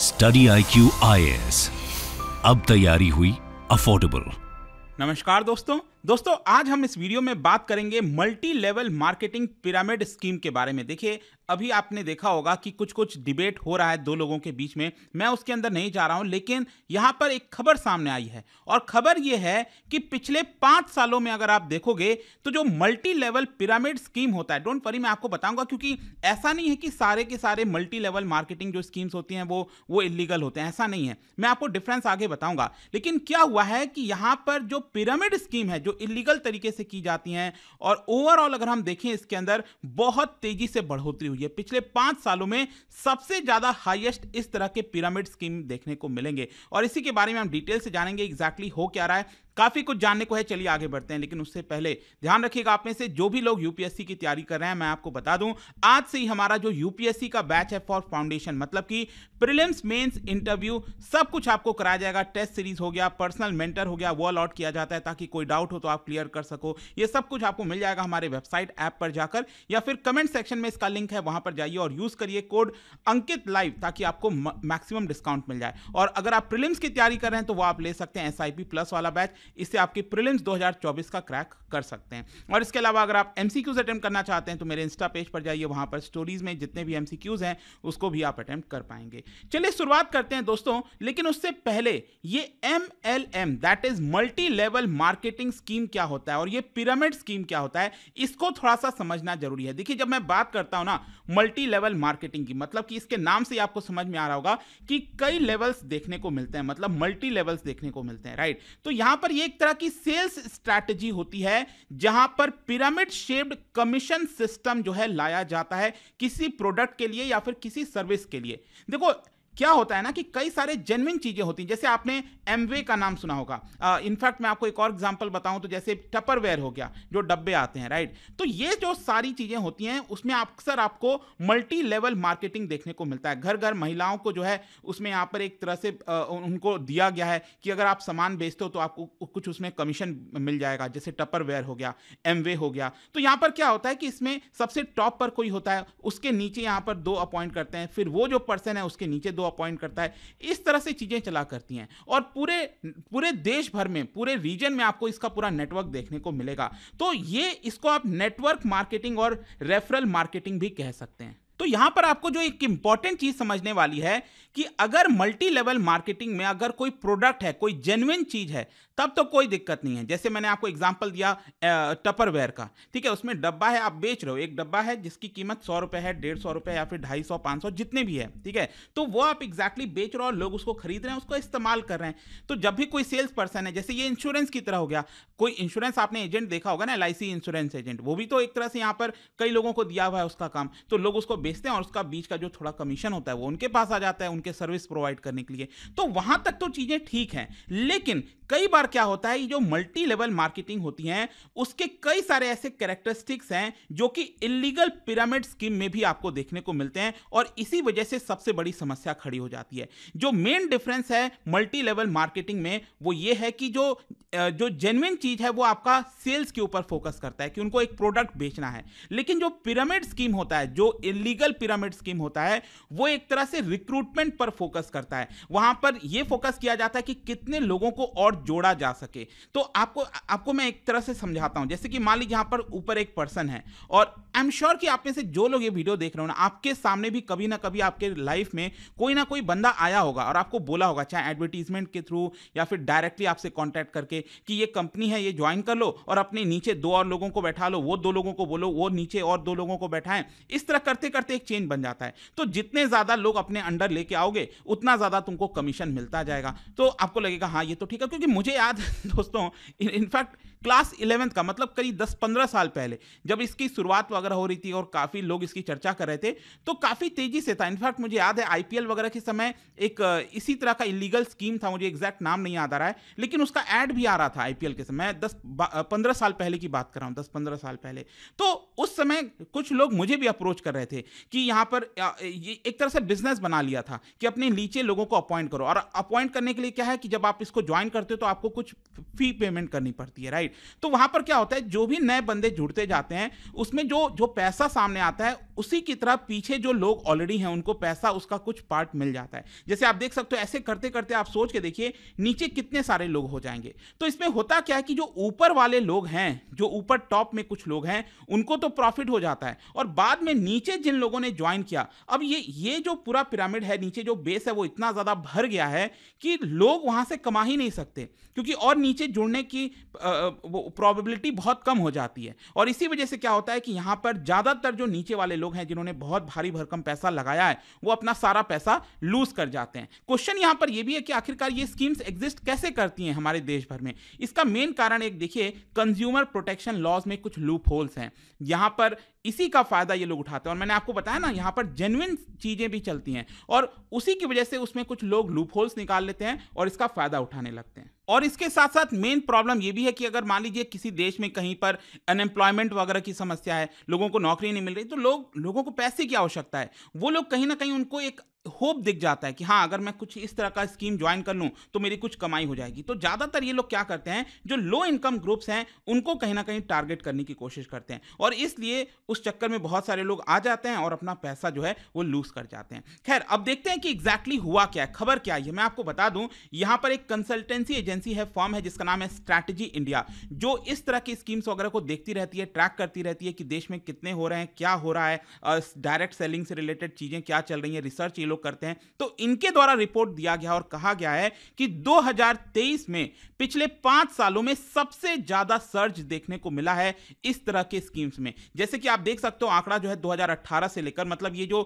study I Q आई अब तैयारी हुई अफोर्डेबल नमस्कार दोस्तों दोस्तों आज हम इस वीडियो में बात करेंगे multi level marketing pyramid scheme के बारे में देखिए अभी आपने देखा होगा कि कुछ कुछ डिबेट हो रहा है दो लोगों के बीच में मैं उसके अंदर नहीं जा रहा हूं लेकिन यहां पर एक खबर सामने आई है और खबर यह है कि पिछले पांच सालों में अगर आप देखोगे तो जो मल्टी लेवल पिरामिड स्कीम होता है डोंट वरी मैं आपको बताऊंगा क्योंकि ऐसा नहीं है कि सारे के सारे मल्टी लेवल मार्केटिंग जो स्कीम्स होती हैं वो वो इलीगल होते हैं ऐसा नहीं है मैं आपको डिफरेंस आगे बताऊंगा लेकिन क्या हुआ है कि यहां पर जो पिरामिड स्कीम है जो इलीगल तरीके से की जाती है और ओवरऑल अगर हम देखें इसके अंदर बहुत तेजी से बढ़ोतरी हुई है पिछले पांच सालों में सबसे ज्यादा हाईएस्ट इस तरह के पिरामिड स्कीम देखने को मिलेंगे और इसी के बारे में हम डिटेल से जानेंगे एग्जैक्टली exactly हो क्या रहा है काफ़ी कुछ जानने को है चलिए आगे बढ़ते हैं लेकिन उससे पहले ध्यान रखिएगा आप में से जो भी लोग यूपीएससी की तैयारी कर रहे हैं मैं आपको बता दूं आज से ही हमारा जो यूपीएससी का बैच है फॉर फाउंडेशन मतलब कि प्रिलिम्स मेंस इंटरव्यू सब कुछ आपको कराया जाएगा टेस्ट सीरीज हो गया पर्सनल मेंटर हो गया वो अलॉट किया जाता है ताकि कोई डाउट हो तो आप क्लियर कर सको ये सब कुछ आपको मिल जाएगा हमारे वेबसाइट ऐप पर जाकर या फिर कमेंट सेक्शन में इसका लिंक है वहां पर जाइए और यूज करिए कोड अंकित लाइव ताकि आपको मैक्सिमम डिस्काउंट मिल जाए और अगर आप प्रिलिम्स की तैयारी कर रहे हैं तो वो आप ले सकते हैं एस प्लस वाला बैच इससे आपकी प्रिलिम्स 2024 का क्रैक कर सकते हैं और इसके अलावा अगर आप एम सी करना चाहते हैं तो मेरे इंस्टा पेज पर जाइए वहाँ पर स्टोरीज में जितने भी एम हैं उसको भी आप अटैम्प्ट कर पाएंगे चलिए शुरुआत करते हैं दोस्तों लेकिन उससे पहले ये M L M that is multi level marketing scheme क्या होता है और ये पिरामिड स्कीम क्या होता है इसको थोड़ा सा समझना जरूरी है देखिए जब मैं बात करता हूँ ना मल्टी लेवल मार्केटिंग की मतलब कि इसके नाम से ही आपको समझ में आ रहा होगा कि कई लेवल्स देखने को मिलते हैं मतलब मल्टी लेवल्स देखने को मिलते हैं राइट तो यहां पर ये एक तरह की सेल्स स्ट्रैटेजी होती है जहां पर पिरामिड शेप्ड कमीशन सिस्टम जो है लाया जाता है किसी प्रोडक्ट के लिए या फिर किसी सर्विस के लिए देखो क्या होता है ना कि कई सारे जेनविन चीज़ें होती हैं जैसे आपने एम का नाम सुना होगा इनफैक्ट मैं आपको एक और एग्जांपल बताऊं तो जैसे टपरवेयर हो गया जो डब्बे आते हैं राइट तो ये जो सारी चीज़ें होती हैं उसमें अक्सर आपको मल्टी लेवल मार्केटिंग देखने को मिलता है घर घर महिलाओं को जो है उसमें यहाँ पर एक तरह से आ, उनको दिया गया है कि अगर आप सामान बेचते हो तो आपको कुछ उसमें कमीशन मिल जाएगा जैसे टपरवेयर हो गया एम हो गया तो यहाँ पर क्या होता है कि इसमें सबसे टॉप पर कोई होता है उसके नीचे यहाँ पर दो अपॉइंट करते हैं फिर वो जो पर्सन है उसके नीचे दो अपॉइंट करता है इस तरह से चीज़ें चला करती हैं और पूरे पूरे देश भर में पूरे रीजन में आपको इसका पूरा नेटवर्क देखने को मिलेगा तो ये इसको आप नेटवर्क मार्केटिंग और रेफरल मार्केटिंग भी कह सकते हैं तो यहां पर आपको जो एक इंपॉर्टेंट चीज समझने वाली है कि अगर मल्टी लेवल मार्केटिंग में अगर कोई प्रोडक्ट है कोई जेन्युन चीज है तब तो कोई दिक्कत नहीं है जैसे मैंने आपको एग्जांपल दिया टपरवेयर का ठीक है उसमें डब्बा है आप बेच रहे हो एक डब्बा है जिसकी कीमत सौ रुपए है डेढ़ सौ रुपए या फिर ढाई सौ पांच सौ जितने भी है ठीक है तो वो आप एग्जैक्टली बेच रहे हो और लोग उसको खरीद रहे हैं उसको इस्तेमाल कर रहे हैं तो जब भी कोई सेल्स पर्सन है जैसे ये इंश्योरेंस की तरह हो गया कोई इंश्योरेंस आपने एजेंट देखा होगा ना एल इंश्योरेंस एजेंट वो भी तो एक तरह से यहां पर कई लोगों को दिया हुआ है उसका काम तो लोग उसको बेचते हैं और उसका बीच का जो थोड़ा कमीशन होता है वो उनके पास आ जाता है उनके सर्विस प्रोवाइड करने के लिए तो वहां तक तो चीजें ठीक हैं लेकिन कई बार क्या होता है जो मल्टी लेवल मार्केटिंग होती है उसके कई सारे ऐसे कैरेक्टरिस्टिक्स हैं जो कि इलीगल पिरामिड स्कीम में भी आपको देखने को मिलते हैं और इसी वजह से सबसे बड़ी समस्या खड़ी हो जाती है जो मेन डिफरेंस है मल्टी लेवल मार्केटिंग में वो ये है कि जो जो जेनविन चीज है वो आपका सेल्स के ऊपर फोकस करता है कि उनको एक प्रोडक्ट बेचना है लेकिन जो पिरामिड स्कीम होता है जो इलीगल लीगल पिरामिड स्कीम होता है वो एक तरह से रिक्रूटमेंट पर फोकस करता है वहां पर ये फोकस किया जाता है कि कितने लोगों को और जोड़ा जा सके तो आपको आपको मैं एक तरह से समझाता हूं जैसे कि मान लीजिए यहां पर ऊपर एक पर्सन है और आई एम श्योर कि आप में से जो लोग ये वीडियो देख रहे हो ना आपके सामने भी कभी ना कभी आपके लाइफ में कोई ना कोई बंदा आया होगा और आपको बोला होगा चाहे एडवर्टीजमेंट के थ्रू या फिर डायरेक्टली आपसे कॉन्टैक्ट करके कि ये कंपनी है ये ज्वाइन कर लो और अपने नीचे दो और लोगों को बैठा लो वो दो लोगों को बोलो वो नीचे और दो लोगों को बैठाएं इस तरह करते करते करते एक चेन बन जाता है तो जितने ज्यादा लोग अपने अंडर लेके आओगे उतना ज्यादा तुमको कमीशन मिलता जाएगा तो आपको लगेगा हाँ ये तो ठीक है क्योंकि मुझे याद दोस्तों इनफैक्ट क्लास इलेवेंथ का मतलब करीब दस पंद्रह साल पहले जब इसकी शुरुआत वगैरह हो रही थी और काफ़ी लोग इसकी चर्चा कर रहे थे तो काफ़ी तेजी से था इनफैक्ट मुझे याद है आई वगैरह के समय एक इसी तरह का इलीगल स्कीम था मुझे एग्जैक्ट नाम नहीं याद आ रहा है लेकिन उसका एड भी आ रहा था आई के समय दस पंद्रह साल पहले की बात कर रहा हूँ दस पंद्रह साल पहले तो उस समय कुछ लोग मुझे भी अप्रोच कर रहे थे कि यहाँ पर ये एक तरह से बिजनेस बना लिया था कि अपने नीचे लोगों को अपॉइंट करो और अपॉइंट करने के लिए क्या है कि जब आप इसको ज्वाइन करते हो तो आपको कुछ फी पेमेंट करनी पड़ती है राइट तो वहाँ पर क्या होता है जो भी नए बंदे जुड़ते जाते हैं उसमें जो जो पैसा सामने आता है उसी की तरह पीछे जो लोग ऑलरेडी हैं उनको पैसा उसका कुछ पार्ट मिल जाता है जैसे आप देख सकते हो ऐसे करते करते आप सोच के देखिए नीचे कितने सारे लोग हो जाएंगे तो इसमें होता क्या है कि जो ऊपर वाले लोग हैं जो ऊपर टॉप में कुछ लोग हैं उनको तो प्रॉफिट हो जाता है और बाद में नीचे जिन लोगों ने ज्वाइन किया अब ये ये जो पूरा पिरामिड है नीचे जो बेस है वो इतना ज़्यादा भर गया है कि लोग वहाँ से कमा ही नहीं सकते क्योंकि और नीचे जुड़ने की प्रॉबिलिटी बहुत कम हो जाती है और इसी वजह से क्या होता है कि यहाँ पर ज़्यादातर जो नीचे वाले लोग हैं जिन्होंने बहुत भारी भरकम पैसा लगाया है वो अपना सारा पैसा लूज कर जाते हैं क्वेश्चन यहां पर यह भी है कि आखिरकार ये स्कीम्स एग्जिस्ट कैसे करती हैं हमारे देश भर में इसका मेन कारण एक देखिए कंज्यूमर प्रोटेक्शन लॉज में कुछ लूप होल्स हैं यहां पर इसी का फ़ायदा ये लोग उठाते हैं और मैंने आपको बताया ना यहाँ पर जेनविन चीज़ें भी चलती हैं और उसी की वजह से उसमें कुछ लोग लूप होल्स निकाल लेते हैं और इसका फ़ायदा उठाने लगते हैं और इसके साथ साथ मेन प्रॉब्लम ये भी है कि अगर मान लीजिए किसी देश में कहीं पर अनएम्प्लॉयमेंट वगैरह की समस्या है लोगों को नौकरी नहीं मिल रही तो लोग लोगों को पैसे की आवश्यकता है वो लोग कहीं ना कहीं उनको एक होप दिख जाता है कि हाँ अगर मैं कुछ इस तरह का स्कीम ज्वाइन कर लूँ तो मेरी कुछ कमाई हो जाएगी तो ज़्यादातर ये लोग क्या करते हैं जो लो इनकम ग्रुप्स हैं उनको कहीं ना कहीं टारगेट करने की कोशिश करते हैं और इसलिए उस चक्कर में बहुत सारे लोग आ जाते हैं और अपना पैसा जो है वो लूज़ कर जाते हैं खैर अब देखते हैं कि एग्जैक्टली exactly हुआ क्या है खबर क्या है मैं आपको बता दूँ यहाँ पर एक कंसल्टेंसी एजेंसी है फॉर्म है जिसका नाम है स्ट्रैटेजी इंडिया जो इस तरह की स्कीम्स वगैरह को देखती रहती है ट्रैक करती रहती है कि देश में कितने हो रहे हैं क्या हो रहा है डायरेक्ट सेलिंग से रिलेटेड चीज़ें क्या चल रही हैं रिसर्च ये लोग करते हैं तो इनके द्वारा रिपोर्ट दिया गया और कहा गया है कि 2023 में पिछले पांच सालों में सबसे ज्यादा सर्ज देखने को मिला है इस तरह के स्कीम्स में जैसे कि आप देख सकते हो आंकड़ा जो है 2018 से लेकर मतलब ये जो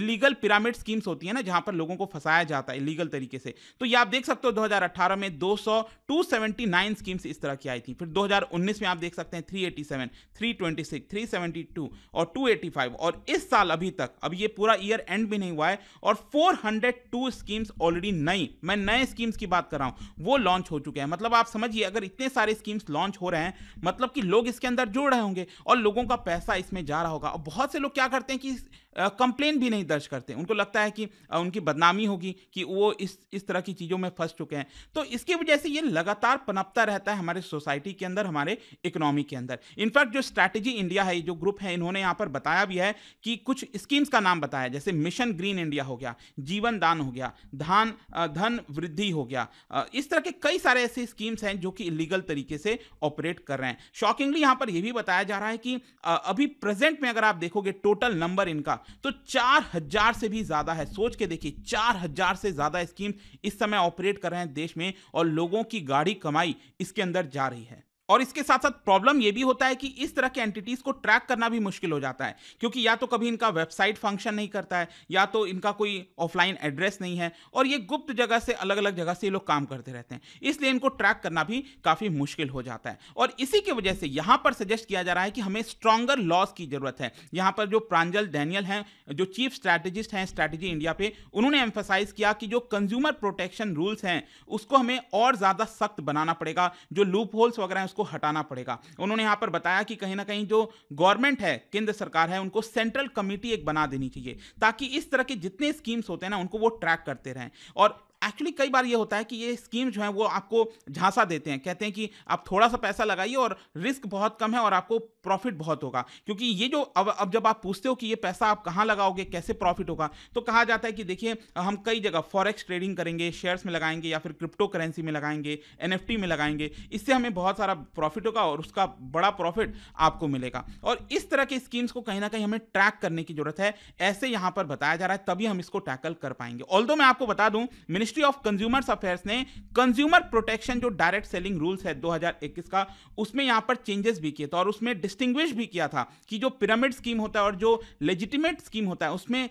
इलीगल पिरामिड स्कीम्स होती है ना जहां पर लोगों को फंसाया जाता है इलीगल तरीके से तो ये आप देख सकते हो 2018 में 200 279 स्कीम्स इस तरह की आई थी फिर 2019 में आप देख सकते हैं 387 326 372 और 285 और इस साल अभी तक अब ये पूरा ईयर एंड भी नहीं हुआ है और 402 स्कीम्स ऑलरेडी नई मैं नए स्कीम्स की बात कर रहा हूं वो लॉन्च हो चुके हैं मतलब आप समझिए अगर इतने सारे स्कीम्स लॉन्च हो रहे हैं मतलब कि लोग इसके अंदर जुड़ रहे होंगे और लोगों का पैसा इसमें जा रहा होगा और बहुत से लोग क्या करते हैं कि कंप्लेन भी नहीं दर्ज करते उनको लगता है कि उनकी बदनामी होगी कि वो इस इस तरह की चीज़ों में फंस चुके हैं तो इसकी वजह से ये लगातार पनपता रहता है हमारे सोसाइटी के अंदर हमारे इकोनॉमी के अंदर इनफैक्ट जो स्ट्रैटेजी इंडिया है जो ग्रुप है इन्होंने यहाँ पर बताया भी है कि कुछ स्कीम्स का नाम बताया जैसे मिशन ग्रीन इंडिया हो गया जीवन दान हो गया धान धन वृद्धि हो गया इस तरह के कई सारे ऐसे स्कीम्स हैं जो कि इलीगल तरीके से ऑपरेट कर रहे हैं शॉकिंगली यहाँ पर यह भी बताया जा रहा है कि अभी प्रेजेंट में अगर आप देखोगे टोटल नंबर इनका तो चार हजार से भी ज्यादा है सोच के देखिए चार हजार से ज्यादा स्कीम इस समय ऑपरेट कर रहे हैं देश में और लोगों की गाड़ी कमाई इसके अंदर जा रही है और इसके साथ साथ प्रॉब्लम यह भी होता है कि इस तरह के एंटिटीज को ट्रैक करना भी मुश्किल हो जाता है क्योंकि या तो कभी इनका वेबसाइट फंक्शन नहीं करता है या तो इनका कोई ऑफलाइन एड्रेस नहीं है और ये गुप्त जगह से अलग अलग जगह से ये लोग काम करते रहते हैं इसलिए इनको ट्रैक करना भी काफ़ी मुश्किल हो जाता है और इसी की वजह से यहाँ पर सजेस्ट किया जा रहा है कि हमें स्ट्रॉगर लॉज की ज़रूरत है यहाँ पर जो प्रांजल डैनियल हैं जो चीफ स्ट्रैटेजिस्ट हैं स्ट्रैटेजी इंडिया पे उन्होंने एम्फोसाइज किया कि जो कंज्यूमर प्रोटेक्शन रूल्स हैं उसको हमें और ज़्यादा सख्त बनाना पड़ेगा जो लूप होल्स वगैरह उसको हटाना पड़ेगा उन्होंने यहां पर बताया कि कहीं ना कहीं जो गवर्नमेंट है केंद्र सरकार है उनको सेंट्रल कमेटी एक बना देनी चाहिए ताकि इस तरह के जितने स्कीम्स होते हैं ना उनको वो ट्रैक करते रहें और एक्चुअली कई बार ये होता है कि ये स्कीम जो है वो आपको झांसा देते हैं कहते हैं कि आप थोड़ा सा पैसा लगाइए और रिस्क बहुत कम है और आपको प्रॉफिट बहुत होगा क्योंकि ये जो अब अब जब आप पूछते हो कि ये पैसा आप कहाँ लगाओगे कैसे प्रॉफिट होगा तो कहा जाता है कि देखिए हम कई जगह फॉरेक्स ट्रेडिंग करेंगे शेयर्स में लगाएंगे या फिर क्रिप्टो करेंसी में लगाएंगे एन में लगाएंगे इससे हमें बहुत सारा प्रॉफिट होगा और उसका बड़ा प्रॉफिट आपको मिलेगा और इस तरह के स्कीम्स को कहीं ना कहीं हमें ट्रैक करने की जरूरत है ऐसे यहाँ पर बताया जा रहा है तभी हम इसको टैकल कर पाएंगे ऑल मैं आपको बता दूँ minister ministry of consumers affairs ने कंज्यूमर प्रोटेक्शन जो डायरेक्ट सेलिंग रूल्स है 2021 का उसमें यहां पर चेंजेस भी किए थे और उसमें डिस्टिंग्विश भी किया था कि जो पिरामिड स्कीम होता है और जो लेजिटिमेट स्कीम होता है उसमें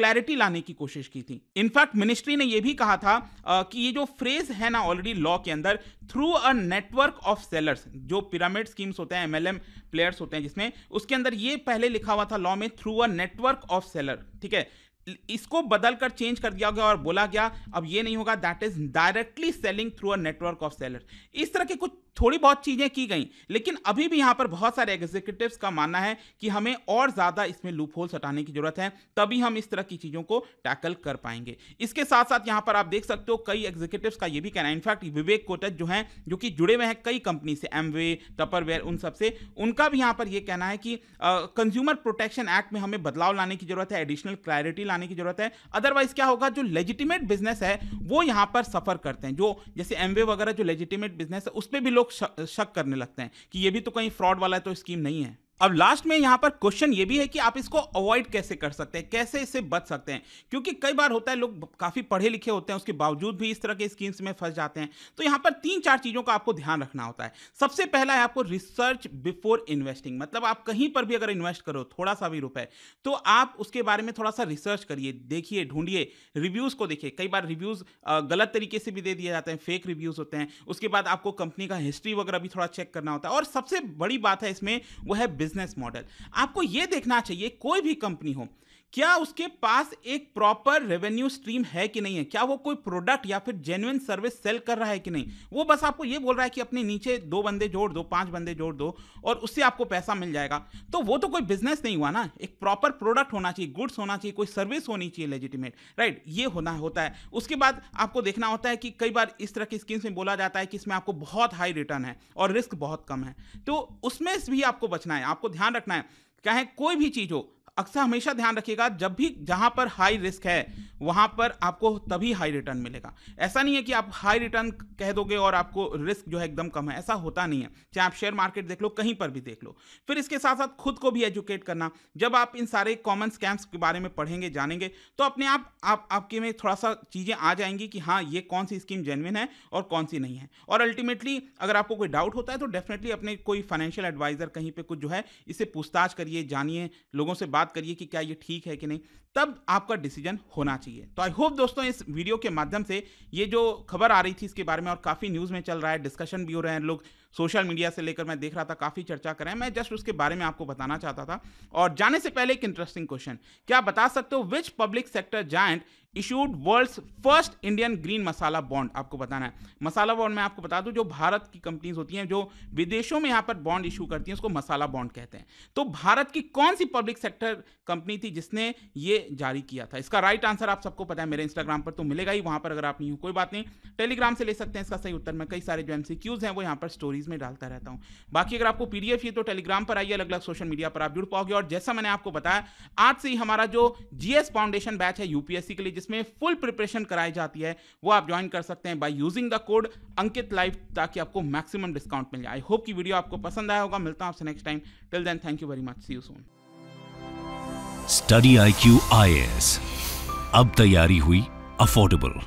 क्लैरिटी लाने की कोशिश की थी इनफैक्ट मिनिस्ट्री ने यह भी कहा था कि ये जो फ्रेज है ना ऑलरेडी लॉ के अंदर through a network of sellers जो पिरामिड स्कीम्स होते हैं एमएलएम प्लेयर्स होते हैं जिसमें उसके अंदर ये पहले लिखा हुआ था लॉ में through a network of seller ठीक है इसको बदलकर चेंज कर दिया गया और बोला गया अब ये नहीं होगा that is directly selling through a network of seller इस तरह के कुछ थोड़ी बहुत चीज़ें की गई लेकिन अभी भी यहाँ पर बहुत सारे एग्जीक्यूटिव का मानना है कि हमें और ज़्यादा इसमें लूप होल्स हटाने की ज़रूरत है तभी हम इस तरह की चीज़ों को टैकल कर पाएंगे इसके साथ साथ यहाँ पर आप देख सकते हो कई एग्जीक्यूटिव का ये भी कहना है इनफैक्ट विवेक कोटक जो हैं जो कि जुड़े हुए हैं कई कंपनी से एम वे टपरवेयर उन सबसे उनका भी यहाँ पर यह कहना है कि कंज्यूमर प्रोटेक्शन एक्ट में हमें बदलाव लाने की जरूरत है एडिशनल क्लैरिटी लाने की जरूरत है अदरवाइज क्या होगा जो लेजिटिमेट बिजनेस है वो यहाँ पर सफर करते हैं जो जैसे एमवे वगैरह जो लेजिटिमेट बिजनेस है उस पर भी लोग लोग शक, करने लगते हैं कि ये भी तो कहीं फ्रॉड वाला है तो स्कीम नहीं है अब लास्ट में यहां पर क्वेश्चन ये भी है कि आप इसको अवॉइड कैसे कर सकते हैं कैसे इससे बच सकते हैं क्योंकि कई बार होता है लोग काफ़ी पढ़े लिखे होते हैं उसके बावजूद भी इस तरह के स्कीम्स में फंस जाते हैं तो यहां पर तीन चार चीज़ों का आपको ध्यान रखना होता है सबसे पहला है आपको रिसर्च बिफोर इन्वेस्टिंग मतलब आप कहीं पर भी अगर इन्वेस्ट करो थोड़ा सा भी रुपए तो आप उसके बारे में थोड़ा सा रिसर्च करिए देखिए ढूंढिए रिव्यूज़ को देखिए कई बार रिव्यूज़ गलत तरीके से भी दे दिए जाते हैं फेक रिव्यूज़ होते हैं उसके बाद आपको कंपनी का हिस्ट्री वगैरह भी थोड़ा चेक करना होता है और सबसे बड़ी बात है इसमें वो है बिजनेस मॉडल आपको यह देखना चाहिए कोई भी कंपनी हो क्या उसके पास एक प्रॉपर रेवेन्यू स्ट्रीम है कि नहीं है क्या वो कोई प्रोडक्ट या फिर जेन्युन सर्विस सेल कर रहा है कि नहीं वो बस आपको ये बोल रहा है कि अपने नीचे दो बंदे जोड़ दो पांच बंदे जोड़ दो और उससे आपको पैसा मिल जाएगा तो वो तो कोई बिजनेस नहीं हुआ ना एक प्रॉपर प्रोडक्ट होना चाहिए गुड्स होना चाहिए कोई सर्विस होनी चाहिए लेजिटिमेट राइट ये होना होता है उसके बाद आपको देखना होता है कि कई बार इस तरह की स्कीम्स में बोला जाता है कि इसमें आपको बहुत हाई रिटर्न है और रिस्क बहुत कम है तो उसमें भी आपको बचना है आपको ध्यान रखना है चाहे कोई भी चीज़ हो अक्सर हमेशा ध्यान रखिएगा जब भी जहां पर हाई रिस्क है वहां पर आपको तभी हाई रिटर्न मिलेगा ऐसा नहीं है कि आप हाई रिटर्न कह दोगे और आपको रिस्क जो है एकदम कम है ऐसा होता नहीं है चाहे आप शेयर मार्केट देख लो कहीं पर भी देख लो फिर इसके साथ साथ खुद को भी एजुकेट करना जब आप इन सारे कॉमन स्कैम्स के बारे में पढ़ेंगे जानेंगे तो अपने आप, आप आपके में थोड़ा सा चीज़ें आ जाएंगी कि हाँ ये कौन सी स्कीम जेनविन है और कौन सी नहीं है और अल्टीमेटली अगर आपको कोई डाउट होता है तो डेफिनेटली अपने कोई फाइनेंशियल एडवाइज़र कहीं पर कुछ जो है इसे पूछताछ करिए जानिए लोगों से बात बात करिए कि क्या ये ठीक है कि नहीं तब आपका डिसीजन होना चाहिए तो आई होप दोस्तों इस वीडियो के माध्यम से ये जो खबर आ रही थी इसके बारे में और काफ़ी न्यूज़ में चल रहा है डिस्कशन भी हो रहे हैं लोग सोशल मीडिया से लेकर मैं देख रहा था काफ़ी चर्चा कर रहे हैं मैं जस्ट उसके बारे में आपको बताना चाहता था और जाने से पहले एक इंटरेस्टिंग क्वेश्चन क्या बता सकते हो which public sector giant issued world first Indian green masala bond आपको बताना है मसाला बॉन्ड मैं आपको बता दूं जो भारत की कंपनीज होती हैं जो विदेशों में यहां पर बॉन्ड इशू करती हैं उसको मसाला बॉन्ड कहते हैं तो भारत की कौन सी पब्लिक सेक्टर कंपनी थी जिसने ये जारी किया था इसका राइट आंसर आप सबको पता है मेरे इंस्टाग्राम पर तो मिलेगा ही वहां पर अगर आप नहीं हो कोई बात नहीं टेलीग्राम से ले सकते हैं इसका सही उत्तर मैं कई सारे जो एम हैं वो यहाँ पर स्टोरीज में डालता रहता हूँ बाकी अगर आपको पी ये तो टेलीग्राम पर आइए अलग अलग सोशल मीडिया पर आप जुड़ पाओगे और जैसा मैंने आपको बताया आज से ही हमारा जो जीएस फाउंडेशन बैच है यूपीएससी के लिए जिसमें फुल प्रिपरेशन कराई जाती है वो आप ज्वाइन कर सकते हैं by using the code Ankit live ताकि आपको मैक्सिमम डिस्काउंट मिल जाए आई होप की वीडियो आपको पसंद आया होगा मिलता हूं आपसे next time till then thank you very much see you soon study I Q I S अब तैयारी हुई अफोर्डेबल